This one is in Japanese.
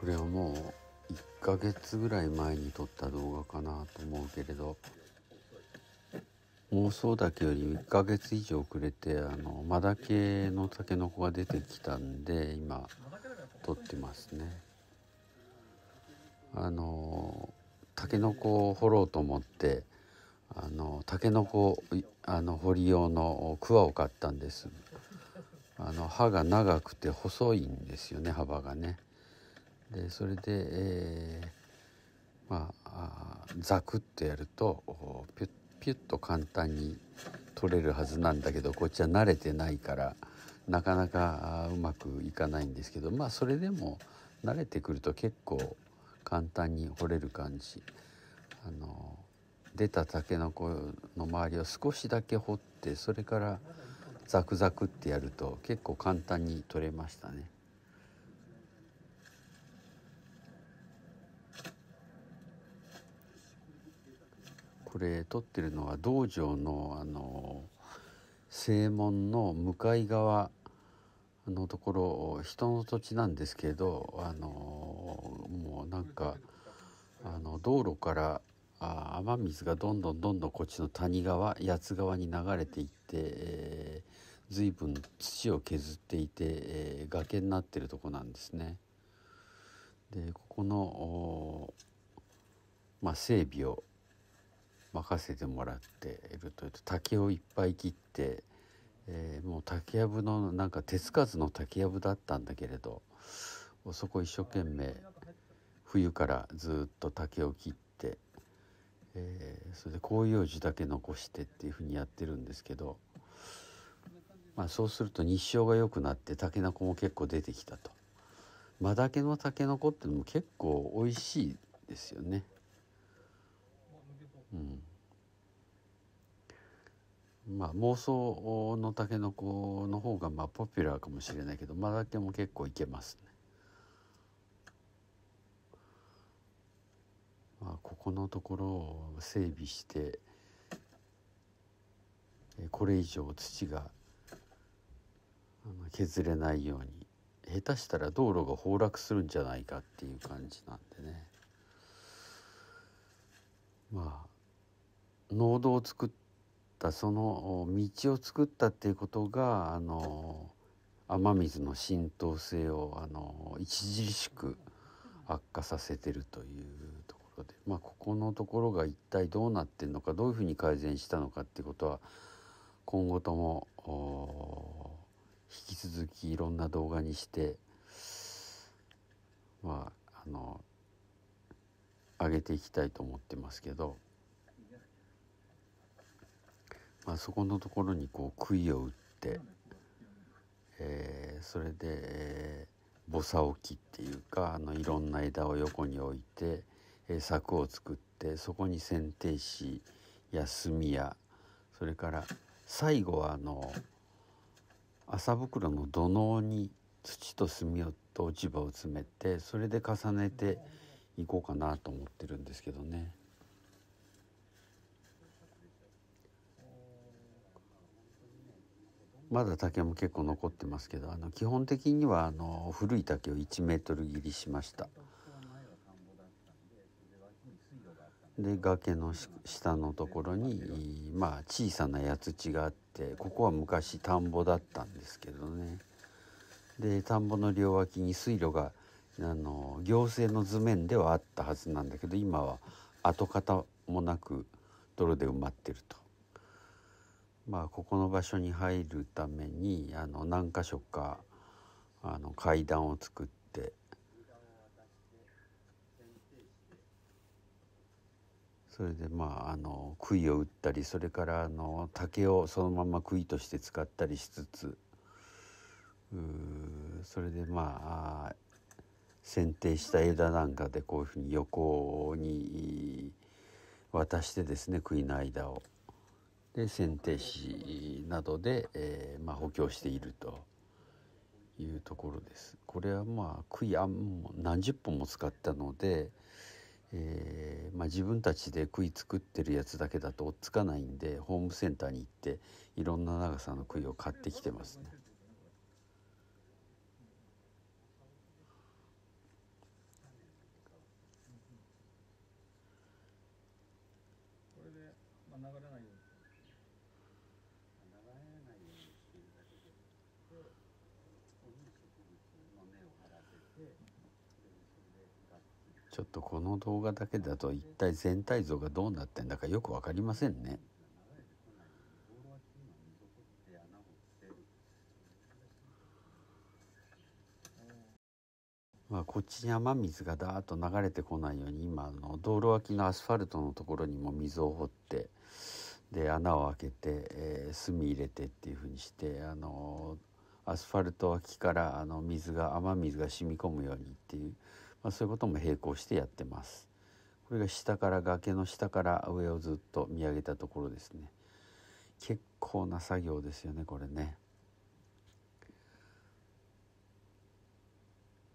これはもう1ヶ月ぐらい前に撮った動画かなと思うけれど妄想だけより1ヶ月以上遅れてあのマダケのタケノコが出てきたんで今撮ってますねあのタケノコを掘ろうと思ってあのタケノコあの掘り用のクワを買ったんですあの歯が長くて細いんですよね幅がねでそれで、えー、まあザクッとやるとピュッピュッと簡単に取れるはずなんだけどこっちは慣れてないからなかなかうまくいかないんですけどまあそれでも慣れてくると結構簡単に掘れる感じ。あの出たたけのこの周りを少しだけ掘ってそれからザクザクってやると結構簡単に取れましたね。れ撮ってるのは道場のあの正門の向かい側のところ人の土地なんですけどあのもうなんかあの道路からあ雨水がどんどんどんどんこっちの谷川八つ川に流れていって、えー、随分土を削っていて、えー、崖になってるとこなんですね。でここの、まあ、整備を任せてもらっているというと竹をいっぱい切って、えー、もう竹やぶのなんか手つかずの竹やぶだったんだけれどそこ一生懸命冬からずっと竹を切って、えー、それで広葉樹だけ残してっていうふうにやってるんですけど、まあ、そうすると日照が良くなって竹の子も結構出てきたと。マダケの竹の子ってのも結構美味しいですよね。うんまあ、妄想のたけのこの方がまあポピュラーかもしれないけどマダケも結構いけますね。まあ、ここのところを整備してこれ以上土が削れないように下手したら道路が崩落するんじゃないかっていう感じなんでねま農道を作ったその道を作ったっていうことがあの雨水の浸透性をあの著しく悪化させてるというところで、まあ、ここのところが一体どうなってるのかどういうふうに改善したのかっていうことは今後とも引き続きいろんな動画にしてまああの上げていきたいと思ってますけど。まあ、そこのところにこう杭を打って、えー、それで、えー、ボサ置きっていうかあのいろんな枝を横に置いて、えー、柵を作ってそこに剪定紙や炭やそれから最後はあの麻袋の土のうに土と炭をと落ち葉を詰めてそれで重ねていこうかなと思ってるんですけどね。まだ竹も結構残ってますけどあの基本的にはあの古い竹を1メートル切りしましたで崖の下のところにまあ小さな八つ地があってここは昔田んぼだったんですけどねで田んぼの両脇に水路があの行政の図面ではあったはずなんだけど今は跡形もなく泥で埋まってると。まあ、ここの場所に入るためにあの何箇所かあの階段を作って。それでまああの杭を打ったりそれからあの竹をそのまま杭として使ったりしつつそれでまあ剪定した枝なんかでこういうふうに横に渡してですね杭の間を。で剪定士などで、えーまあ、補強しているというところです。これはまあ杭あ何十本も使ったので、えーまあ、自分たちで杭作ってるやつだけだと追っつかないんでホームセンターに行っていろんな長さの杭を買ってきてますね。これで、まあ、流れないように。ちょっとこの動画だけだと一体全体像がどうなってんだかよく分かりませんね。まあ、こっちに雨水がダーッと流れてこないように今の道路脇のアスファルトのところにも水を掘ってで穴を開けて、え炭入れてっていうふうにしてあのアスファルト脇からあの水が雨水が染み込むようにっていうまあ、そういうことも並行してやってます。これが下から崖の下から上をずっと見上げたところですね。結構な作業ですよねこれね。